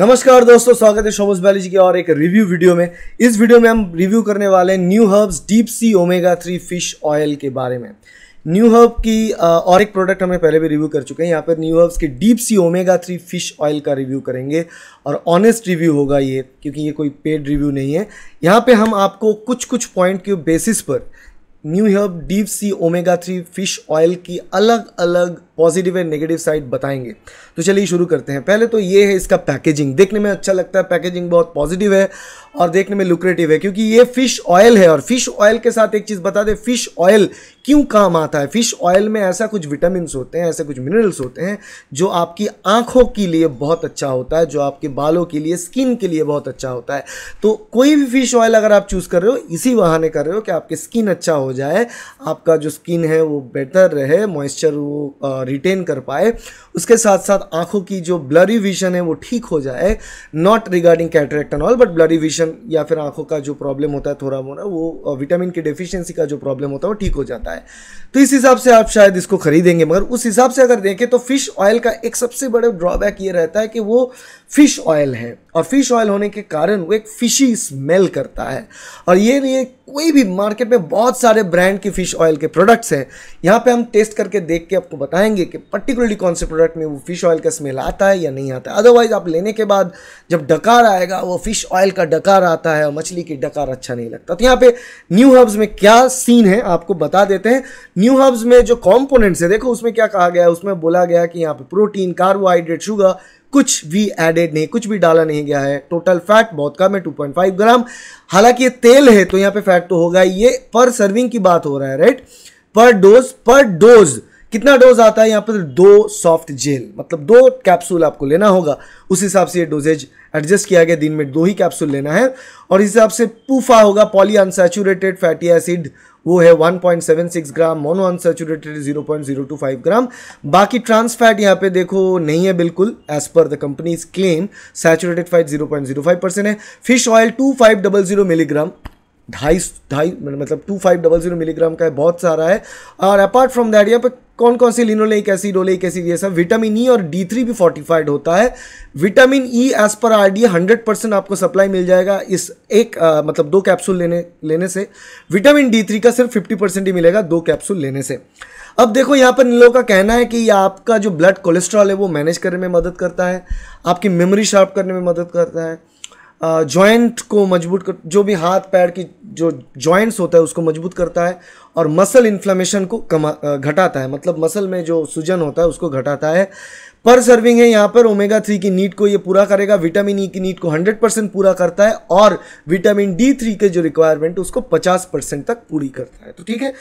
नमस्कार दोस्तों स्वागत है शोमस जी की और एक रिव्यू वीडियो में इस वीडियो में हम रिव्यू करने वाले हैं new herbs deep sea omega three fish oil के बारे में न्यू हर्ब की और एक प्रोडक्ट हमें पहले भी रिव्यू कर चुके हैं यहाँ पर न्यू हर्ब्स की deep sea omega three fish oil का रिव्यू करेंगे और ऑनेस्ट रिव्यू होगा ये क्योंकि ये कोई पेड रिव्यू नहीं है यहाँ पर हम आपको कुछ कुछ पॉइंट के बेसिस पर new herb deep sea omega three fish oil की अलग अलग पॉजिटिव एंड नेगेटिव साइड बताएंगे तो चलिए शुरू करते हैं पहले तो ये है इसका पैकेजिंग देखने में अच्छा लगता है पैकेजिंग बहुत पॉजिटिव है और देखने में लुक्रेटिव है क्योंकि ये फिश ऑयल है और फिश ऑयल के साथ एक चीज़ बता दें फिश ऑयल क्यों काम आता है फिश ऑयल में ऐसा कुछ विटामिन होते हैं ऐसे कुछ मिनरल्स होते हैं जो आपकी आँखों के लिए बहुत अच्छा होता है जो आपके बालों के लिए स्किन के लिए बहुत अच्छा होता है तो कोई भी फिश ऑयल अगर आप चूज़ कर रहे हो इसी बहाने कर रहे हो कि आपकी स्किन अच्छा हो जाए आपका जो स्किन है वो बेटर रहे मॉइस्चर वो रिटेन कर पाए उसके साथ साथ आंखों की जो ब्लरी विजन है वो ठीक हो जाए not regarding cataract and all but blurry vision या फिर आंखों का जो प्रॉब्लम होता है थोड़ा मोड़ा वो विटामिन की डेफिशिएंसी का जो प्रॉब्लम होता है वो ठीक हो जाता है तो इस हिसाब से आप शायद इसको खरीदेंगे मगर उस हिसाब से अगर देखें तो फिश ऑयल का एक सबसे बड़ा ड्रॉबैक ये रहता है कि वो फिश ऑयल है और फिश ऑयल होने के कारण वो एक फिशी स्मेल करता है और ये नहीं कोई भी मार्केट में बहुत सारे ब्रांड की फ़िश ऑयल के प्रोडक्ट्स हैं यहाँ पे हम टेस्ट करके देख के आपको बताएंगे कि पर्टिकुलरली कौन से प्रोडक्ट में वो फ़िश ऑयल का स्मेल आता है या नहीं आता है अदरवाइज़ आप लेने के बाद जब डकार आएगा वो फ़िश ऑयल का डकार आता है और मछली की डकार अच्छा नहीं लगता तो यहाँ पे न्यू हर्ब्स में क्या सीन है आपको बता देते हैं न्यू हर्ब्स में जो कॉम्पोनेंट्स है देखो उसमें क्या कहा गया है उसमें बोला गया कि यहाँ पर प्रोटीन कार्बोहाइड्रेट शुगर कुछ भी एडेड नहीं कुछ भी डाला नहीं गया है टोटल फैट बहुत कम है 2.5 ग्राम हालांकि ये तेल है तो यहाँ पे फैट तो होगा ये पर सर्विंग की बात हो रहा है राइट पर डोज पर डोज कितना डोज आता है यहाँ पर दो सॉफ्ट जेल मतलब दो कैप्सूल आपको लेना होगा उस हिसाब से ये डोजेज एडजस्ट किया गया दिन में दो ही कैप्सूल लेना है और इस हिसाब से पूफा होगा पॉली अनसेचुरेटेड फैटी एसिड वो है 1.76 ग्राम मोनो अनसेचुरेटेड 0.025 ग्राम बाकी ट्रांस फैट यहाँ पे देखो नहीं है बिल्कुल as per the companies claim saturated fat 0.05 percent है फिश ऑयल 2500 मिलीग्राम ढाई ढाई मतलब two five double zero milligram का है बहुत सारा है और अपार्ट फ्रॉम दैट यहाँ पे कौन कौन से लिनोलेक एसिड ओलेक एसिड ये सब विटामिन ई e और डी थ्री भी फोर्टिफाइड होता है vitamin E as per R D hundred percent आपको सप्लाई मिल जाएगा इस एक आ, मतलब दो कैप्सूल लेने लेने से विटामिन डी थ्री का सिर्फ फिफ्टी परसेंट ही मिलेगा दो कैप्सूल लेने से अब देखो यहाँ पर इन लोगों का कहना है कि आपका जो ब्लड कोलेस्ट्रॉल है वो मैनेज करने में मदद करता है आपकी मेमोरी शार्प करने में मदद करता है जॉइंट को मजबूत कर जो भी हाथ पैर की जो जॉइंट्स होता है उसको मजबूत करता है और मसल इन्फ्लेमेशन को कमा घटाता है मतलब मसल में जो सूजन होता है उसको घटाता है पर सर्विंग है यहाँ पर ओमेगा थ्री की नीड को ये पूरा करेगा विटामिन ई e की नीड को 100 परसेंट पूरा करता है और विटामिन डी थ्री के जो रिक्वायरमेंट उसको 50 परसेंट तक पूरी करता है तो ठीक है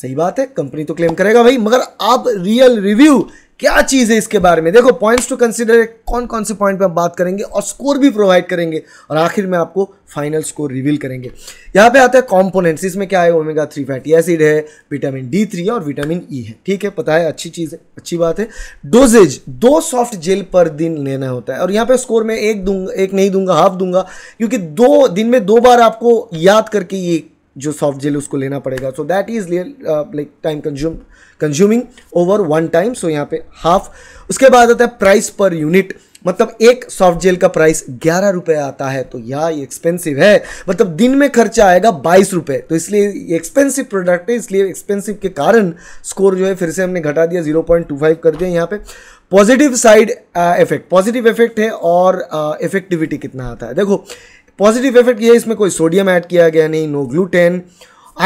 सही बात है कंपनी तो क्लेम करेगा भाई मगर आप रियल रिव्यू क्या चीज़ है इसके बारे में देखो पॉइंट्स टू कंसिडर कौन कौन से पॉइंट पे हम बात करेंगे और स्कोर भी प्रोवाइड करेंगे और आखिर में आपको फाइनल स्कोर रिवील करेंगे यहाँ पे आता है कॉम्पोनेंट्स इसमें क्या है ओमेगा थ्री फैटी एसिड है विटामिन डी थ्री और विटामिन ई e है ठीक है पता है अच्छी चीज़ है अच्छी बात है डोजेज दो सॉफ्ट जेल पर दिन लेना होता है और यहाँ पे स्कोर में एक दूंगा एक नहीं दूंगा हाफ दूंगा क्योंकि दो दिन में दो बार आपको याद करके ये जो सॉफ्ट जेल उसको लेना पड़ेगा so that is like time consume consuming over one time so यहाँ पे हाफ उसके बाद आता है प्राइस पर यूनिट मतलब एक सॉफ्ट जेल का प्राइस ग्यारह रुपये आता है तो यह एक्सपेंसिव है मतलब दिन में खर्चा आएगा बाईस रुपए तो इसलिए एक्सपेंसिव प्रोडक्ट है इसलिए एक्सपेंसिव के कारण स्कोर जो है फिर से हमने घटा दिया जीरो पॉइंट टू फाइव कर दिया यहाँ पे positive side effect positive effect है और इफेक्टिविटी uh, कितना आता है देखो पॉजिटिव इफेक्ट ये है इसमें कोई सोडियम ऐड किया गया नहीं नो ग्लूटेन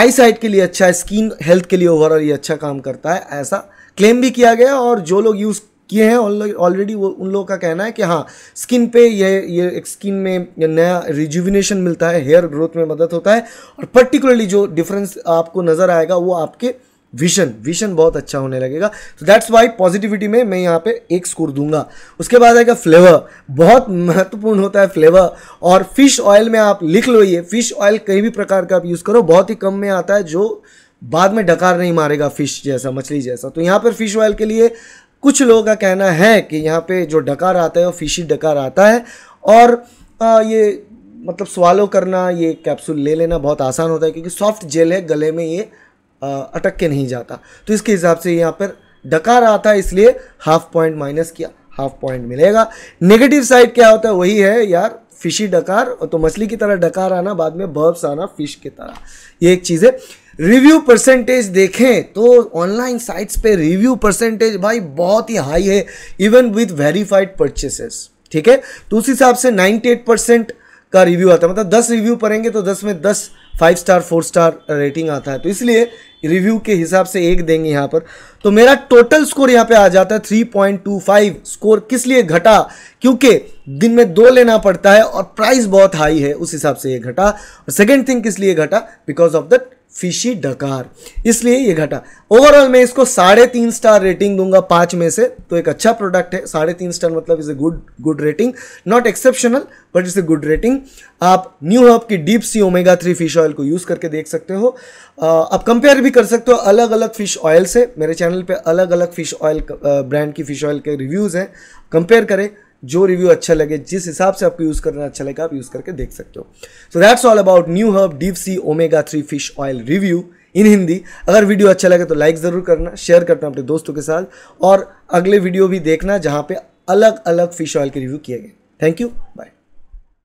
आई साइट के लिए अच्छा है स्किन हेल्थ के लिए ओवरऑल ये अच्छा काम करता है ऐसा क्लेम भी किया गया और जो लोग यूज़ किए हैं ऑलरेडी वो उन लोगों का कहना है कि हाँ स्किन पे ये ये एक स्किन में ये नया रिजुविनेशन मिलता है हेयर ग्रोथ में मदद होता है और पर्टिकुलरली जो डिफरेंस आपको नज़र आएगा वो आपके विजन विजन बहुत अच्छा होने लगेगा तो दैट्स वाई पॉजिटिविटी में मैं यहाँ पे एक स्कोर दूंगा उसके बाद आएगा फ्लेवर बहुत महत्वपूर्ण होता है फ्लेवर और फिश ऑयल में आप लिख लो ये फिश ऑयल कई भी प्रकार का आप यूज़ करो बहुत ही कम में आता है जो बाद में डकार नहीं मारेगा फिश जैसा मछली जैसा तो यहाँ पर फिश ऑयल के लिए कुछ लोगों का कहना है कि यहाँ पे जो डकार आता है वो फिशी डकार आता है और आ, ये मतलब स्वालो करना ये कैप्सूल ले लेना बहुत आसान होता है क्योंकि सॉफ्ट जेल है गले में ये अटक के नहीं जाता तो इसके हिसाब से यहाँ पर डका रहा था इसलिए हाफ पॉइंट माइनस किया हाफ पॉइंट मिलेगा नेगेटिव साइड क्या होता है वही है यार फिशी डकार तो मछली की तरह डकार आना बाद में बर्ब्स आना फिश की तरह ये एक चीज़ है रिव्यू परसेंटेज देखें तो ऑनलाइन साइट्स पे रिव्यू परसेंटेज भाई बहुत ही हाई है इवन विथ वेरीफाइड परचेसेस ठीक है तो उस हिसाब से 98 परसेंट का रिव्यू आता है मतलब 10 रिव्यू पढ़ेंगे तो 10 में 10 five star four star rating आता है तो इसलिए रिव्यू के हिसाब से एक देंगे यहाँ पर तो मेरा टोटल स्कोर यहाँ पे आ जाता है three point two five score किस लिए घटा क्योंकि दिन में दो लेना पड़ता है और प्राइस बहुत हाई है उस हिसाब से ये घटा और सेकेंड थिंग किस लिए घटा बिकॉज ऑफ द फिशी डकार इसलिए ये घटा ओवरऑल मैं इसको साढ़े तीन स्टार रेटिंग दूंगा पाँच में से तो एक अच्छा प्रोडक्ट है साढ़े तीन स्टार मतलब is a good good rating not exceptional but is a good rating आप न्यू हब की deep sea omega three fish oil को यूज़ करके देख सकते हो आप कंपेयर भी कर सकते हो अलग अलग फ़िश ऑयल से मेरे चैनल पर अलग अलग फ़िश ऑयल ब्रांड की फ़िश ऑयल के रिव्यूज़ हैं कंपेयर करें जो रिव्यू अच्छा लगे जिस हिसाब से आपको यूज़ करना अच्छा लगे आप यूज़ करके देख सकते हो so that's all about new herb deep sea omega three fish oil review in Hindi अगर वीडियो अच्छा लगे तो लाइक ज़रूर करना शेयर करना अपने दोस्तों के साथ और अगले वीडियो भी देखना जहाँ पे अलग अलग फ़िश ऑयल के रिव्यू किए गए थैंक यू बाय